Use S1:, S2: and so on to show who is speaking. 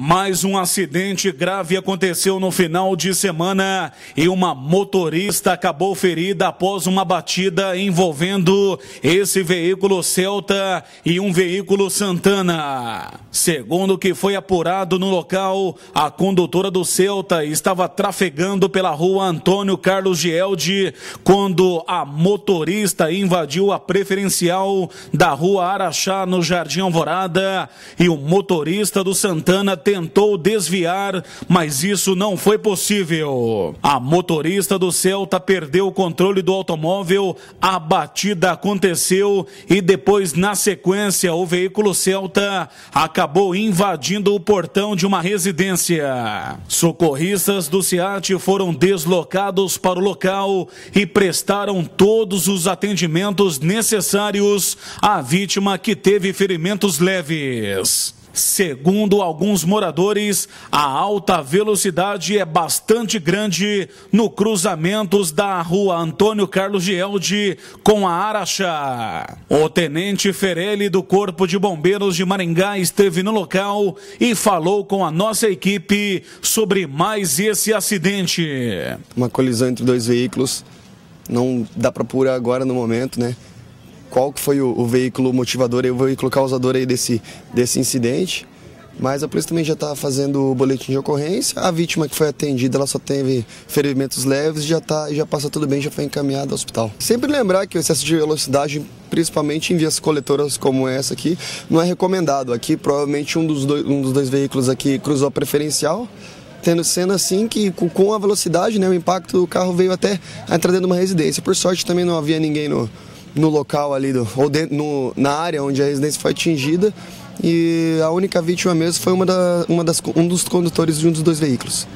S1: Mais um acidente grave aconteceu no final de semana e uma motorista acabou ferida após uma batida envolvendo esse veículo Celta e um veículo Santana. Segundo o que foi apurado no local, a condutora do Celta estava trafegando pela rua Antônio Carlos Gielde quando a motorista invadiu a preferencial da rua Araxá no Jardim Alvorada e o motorista do Santana tentou desviar, mas isso não foi possível. A motorista do Celta perdeu o controle do automóvel, a batida aconteceu e depois, na sequência, o veículo Celta acabou invadindo o portão de uma residência. Socorristas do SEAT foram deslocados para o local e prestaram todos os atendimentos necessários à vítima que teve ferimentos leves. Segundo alguns moradores, a alta velocidade é bastante grande no cruzamentos da rua Antônio Carlos Elde com a Araxá. O tenente Ferelli do Corpo de Bombeiros de Maringá esteve no local e falou com a nossa equipe sobre mais esse acidente. Uma colisão entre dois veículos, não dá para apurar agora no momento, né? qual que foi o, o
S2: veículo motivador e o veículo causador aí desse, desse incidente. Mas a polícia também já está fazendo o boletim de ocorrência. A vítima que foi atendida, ela só teve ferimentos leves, já tá, já passa tudo bem, já foi encaminhada ao hospital. Sempre lembrar que o excesso de velocidade, principalmente em vias coletoras como essa aqui, não é recomendado. Aqui, provavelmente um dos dois, um dos dois veículos aqui cruzou a preferencial. Tendo sendo assim que com a velocidade, né, o impacto do carro veio até entrar dentro de uma residência. Por sorte também não havia ninguém no, no local ali, do, ou dentro, no, na área onde a residência foi atingida. E a única vítima mesmo foi uma, da, uma das, um dos condutores de um dos dois veículos.